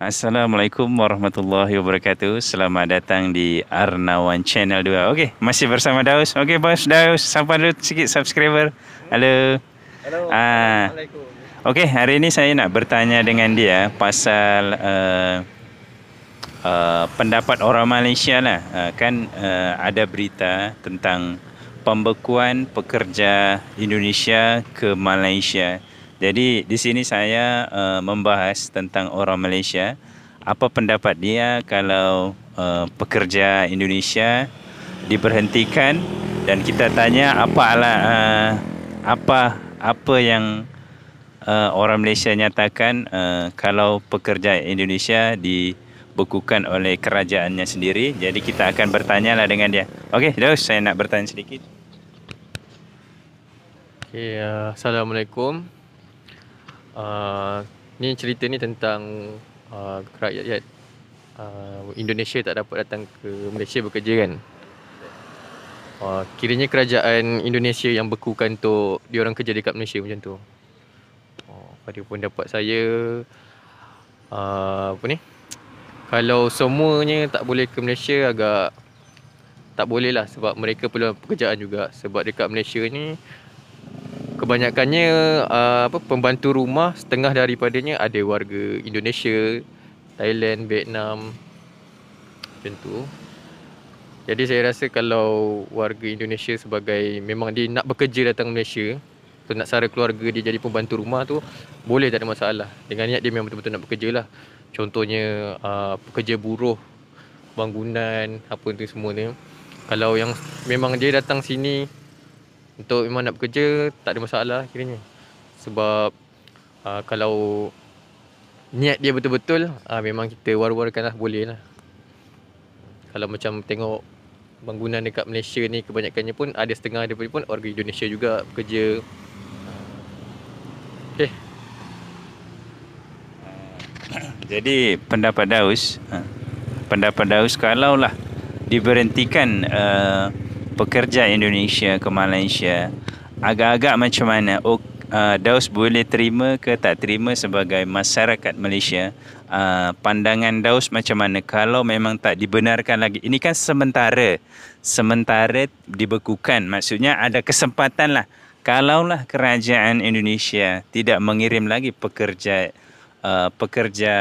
Assalamualaikum warahmatullahi wabarakatuh. Selamat datang di Arnawan Channel 2. Okey, masih bersama Daus. Okey, bos Daus, Sampai dulu sikit subscriber. Hello. Hello. Ah. Okey, hari ini saya nak bertanya dengan dia pasal uh, uh, pendapat orang Malaysia lah. Uh, kan uh, ada berita tentang pembekuan pekerja Indonesia ke Malaysia. Jadi di sini saya uh, membahas tentang orang Malaysia apa pendapat dia kalau uh, pekerja Indonesia diberhentikan dan kita tanya apa ala uh, apa apa yang uh, orang Malaysia nyatakan uh, kalau pekerja Indonesia dibekukan oleh kerajaannya sendiri. Jadi kita akan bertanya lah dengan dia. Okey, terus saya nak bertanya sedikit. Okay, uh, Assalamualaikum. Uh, ni cerita ni tentang uh, rakyat uh, Indonesia tak dapat datang ke Malaysia bekerja kan. Uh, kiranya kerajaan Indonesia yang bekukan untuk diorang kerja dekat Malaysia macam tu. Uh, pada pun dapat saya uh, apa ni? Kalau semuanya tak boleh ke Malaysia agak tak boleh lah sebab mereka perlu pekerjaan juga sebab dekat Malaysia ni kebanyakannya uh, apa pembantu rumah setengah daripadanya ada warga Indonesia, Thailand, Vietnam macam tu. Jadi saya rasa kalau warga Indonesia sebagai memang dia nak bekerja datang Malaysia tu nak sara keluarga dia jadi pembantu rumah tu boleh tak ada masalah dengan niat dia memang betul-betul nak bekerja lah contohnya uh, pekerja buruh bangunan apa itu semua ni kalau yang memang dia datang sini untuk memang nak bekerja Tak ada masalah kiranya Sebab uh, Kalau Niat dia betul-betul uh, Memang kita war-warkan lah Boleh lah Kalau macam tengok Bangunan dekat Malaysia ni Kebanyakannya pun Ada setengah daripada pun Orang Indonesia juga Bekerja eh. Okay jadi pendapat Daus, ah, pendapat Daus kalaulah diberhentikan uh, pekerja Indonesia ke Malaysia agak-agak macam mana oh, uh, Daus boleh terima ke tak terima sebagai masyarakat Malaysia uh, pandangan Daus macam mana kalau memang tak dibenarkan lagi ini kan sementara sementara dibekukan maksudnya ada kesempatan lah kalaulah kerajaan Indonesia tidak mengirim lagi pekerja uh, pekerja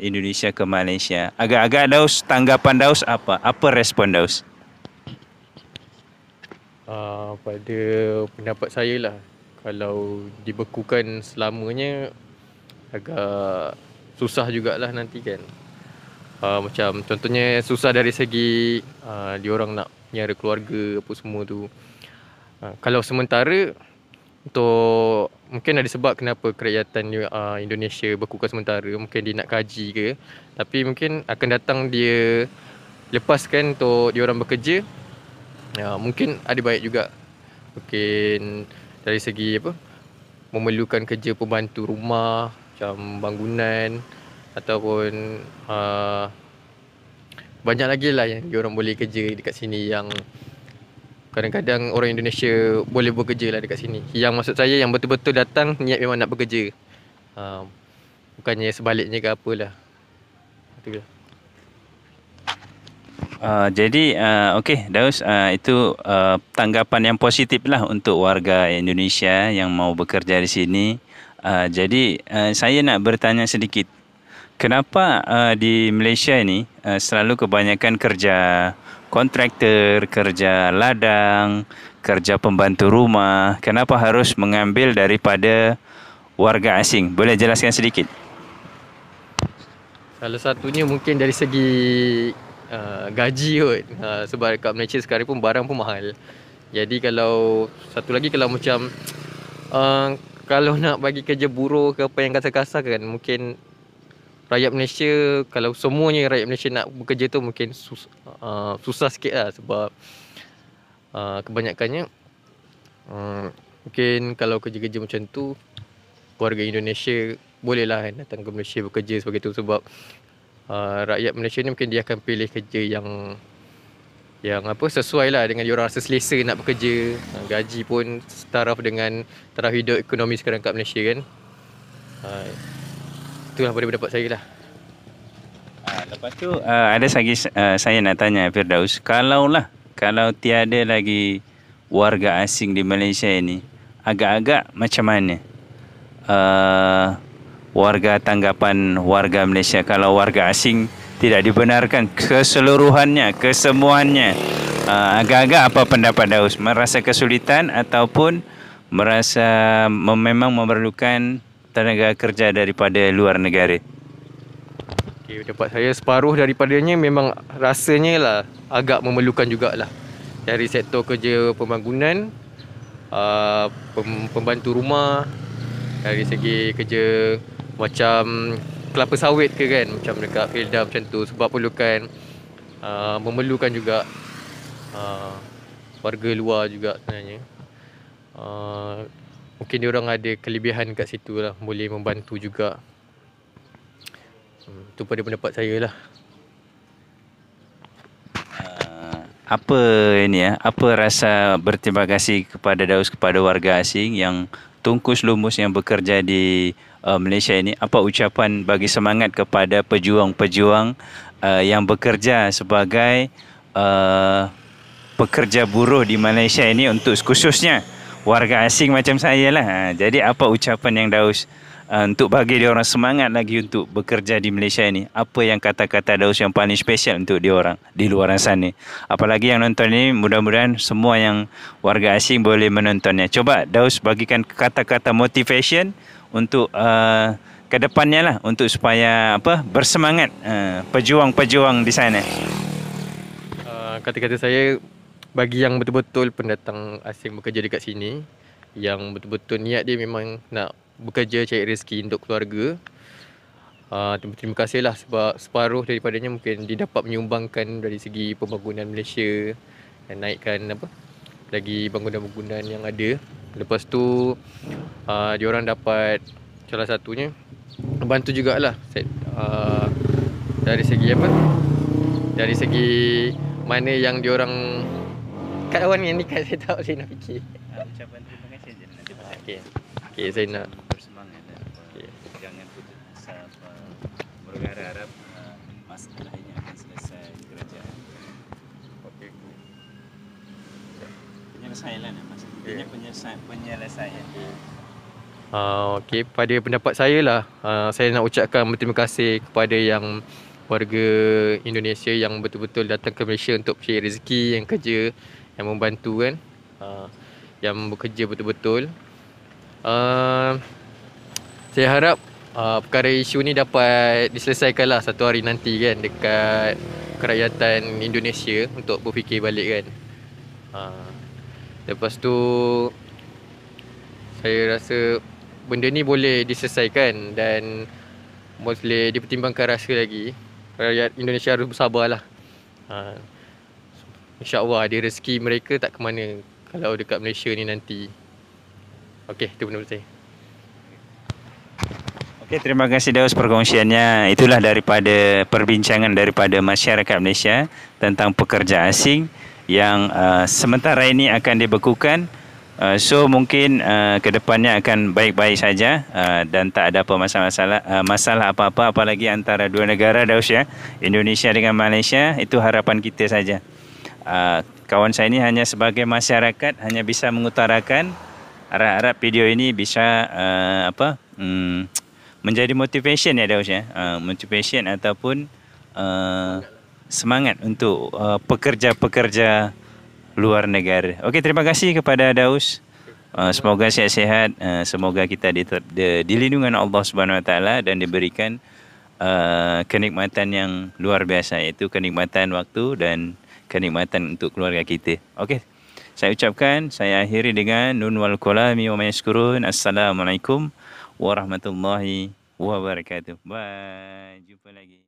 Indonesia ke Malaysia agak-agak Daus tanggapan Daus apa apa respon Daus uh, pada pendapat saya lah kalau dibekukan selamanya agak susah jugalah nanti kan uh, macam contohnya susah dari segi uh, ah, diorang nak nyara keluarga apa semua tu uh, kalau sementara untuk mungkin ada sebab kenapa kerajaan uh, Indonesia bekukan sementara mungkin dia nak kaji ke tapi mungkin akan datang dia lepaskan untuk diorang bekerja Ya, mungkin ada baik juga. Mungkin dari segi apa? Memerlukan kerja pembantu rumah, macam bangunan ataupun uh, banyak lagi lah yang orang boleh kerja dekat sini yang kadang-kadang orang Indonesia boleh bekerja lah dekat sini. Yang maksud saya yang betul-betul datang niat memang nak bekerja. Uh, bukannya sebaliknya ke apalah. Itu lah. Ah, jadi uh, okey Daus uh, itu uh, tanggapan yang positif lah untuk warga Indonesia yang mau bekerja di sini. Uh, jadi uh, saya nak bertanya sedikit. Kenapa uh, di Malaysia ini uh, selalu kebanyakan kerja kontraktor, kerja ladang, kerja pembantu rumah, kenapa harus mengambil daripada warga asing? Boleh jelaskan sedikit? Salah satunya mungkin dari segi uh, gaji kot uh, sebab kat Malaysia sekarang pun barang pun mahal jadi kalau satu lagi kalau macam uh, kalau nak bagi kerja buruh ke apa yang kasar-kasar kan mungkin rakyat Malaysia kalau semuanya rakyat Malaysia nak bekerja tu mungkin sus, uh, susah sikit lah sebab uh, kebanyakannya uh, mungkin kalau kerja-kerja macam tu keluarga Indonesia bolehlah kan datang ke Malaysia bekerja sebagai tu sebab uh, rakyat Malaysia ni mungkin dia akan pilih kerja yang yang apa sesuai lah dengan orang rasa selesa nak bekerja uh, gaji pun setaraf dengan taraf hidup ekonomi sekarang kat Malaysia kan uh, itulah boleh dapat saya lah ah, lepas tu uh, ada lagi uh, saya nak tanya Firdaus kalau lah kalau tiada lagi warga asing di Malaysia ini agak-agak macam mana uh, warga tanggapan warga Malaysia kalau warga asing tidak dibenarkan keseluruhannya kesemuannya ah, agak-agak apa pendapat Daus merasa kesulitan ataupun merasa memang memerlukan tenaga kerja daripada luar negara okay, dapat saya separuh daripadanya memang rasanya lah agak memerlukan jugalah dari sektor kerja pembangunan ah, pembantu rumah dari segi kerja macam kelapa sawit ke kan macam dekat Felda macam tu sebab perlukan uh, memerlukan juga uh, warga luar juga sebenarnya uh, mungkin dia orang ada kelebihan kat situ lah boleh membantu juga itu hmm, pada pendapat saya lah uh, apa ini ya apa rasa berterima kasih kepada Daus kepada warga asing yang Tungkus Lumus yang bekerja di uh, Malaysia ini apa ucapan bagi semangat kepada pejuang-pejuang uh, yang bekerja sebagai uh, pekerja buruh di Malaysia ini untuk khususnya warga asing macam saya lah. Ha, jadi apa ucapan yang Daus uh, untuk bagi dia orang semangat lagi untuk bekerja di Malaysia ini. Apa yang kata-kata Daus yang paling special untuk dia orang di luar sana. Apalagi yang nonton ini mudah-mudahan semua yang warga asing boleh menontonnya. Coba Daus bagikan kata-kata motivation untuk uh, depannya lah untuk supaya apa bersemangat uh, pejuang-pejuang di sana. Uh, kata-kata saya bagi yang betul-betul pendatang asing bekerja dekat sini yang betul-betul niat dia memang nak bekerja cari rezeki untuk keluarga. Uh, terima kasih lah sebab separuh daripadanya mungkin dia dapat menyumbangkan dari segi pembangunan Malaysia dan naikkan apa lagi bangunan-bangunan yang ada. Lepas tu uh, ah, orang dapat salah satunya bantu jugalah uh, dari segi apa dari segi mana yang diorang kat awan yang ni kat saya tak boleh nak fikir message je nanti pasal okey okay, saya nak bersemangat dan okay. jangan putus asa uh, berharap harap uh, masalah ini akan selesai kerajaan okey okay. penyelesaian lah mas okay. penyelesaian okay. Uh, ah, okay. Pada pendapat saya lah, uh, saya nak ucapkan berterima kasih kepada yang warga Indonesia yang betul-betul datang ke Malaysia untuk cari rezeki, yang kerja, yang membantu kan. Uh, yang bekerja betul-betul uh, saya harap uh, perkara isu ni dapat diselesaikan lah satu hari nanti kan dekat kerakyatan Indonesia untuk berfikir balik kan uh, lepas tu saya rasa benda ni boleh diselesaikan dan boleh dipertimbangkan rasa lagi rakyat Indonesia harus bersabarlah uh, InsyaAllah ada rezeki mereka tak ke mana kalau dekat Malaysia ni nanti. Okey, itu benar-benar saya. Okey, terima kasih Daus perkongsiannya. Itulah daripada perbincangan daripada masyarakat Malaysia tentang pekerja asing yang uh, sementara ini akan dibekukan. Uh, so mungkin uh, ke akan baik-baik saja uh, dan tak ada apa masalah-masalah uh, apa-apa apalagi antara dua negara Daus ya, Indonesia dengan Malaysia, itu harapan kita saja. Uh, kawan saya ini hanya sebagai masyarakat hanya bisa mengutarakan harap-harap video ini bisa uh, apa um, menjadi motivation ya Daus ya uh, motivation ataupun uh, semangat untuk uh, pekerja-pekerja luar negara. Okey terima kasih kepada Daus. Uh, semoga sihat-sihat, uh, semoga kita di, di, dilindungi Allah Subhanahu Wa Taala dan diberikan uh, kenikmatan yang luar biasa yaitu kenikmatan waktu dan kenikmatan untuk keluarga kita. Okey. Saya ucapkan, saya akhiri dengan nun wal kolami wa mayaskurun. Assalamualaikum warahmatullahi wabarakatuh. Bye. Jumpa lagi.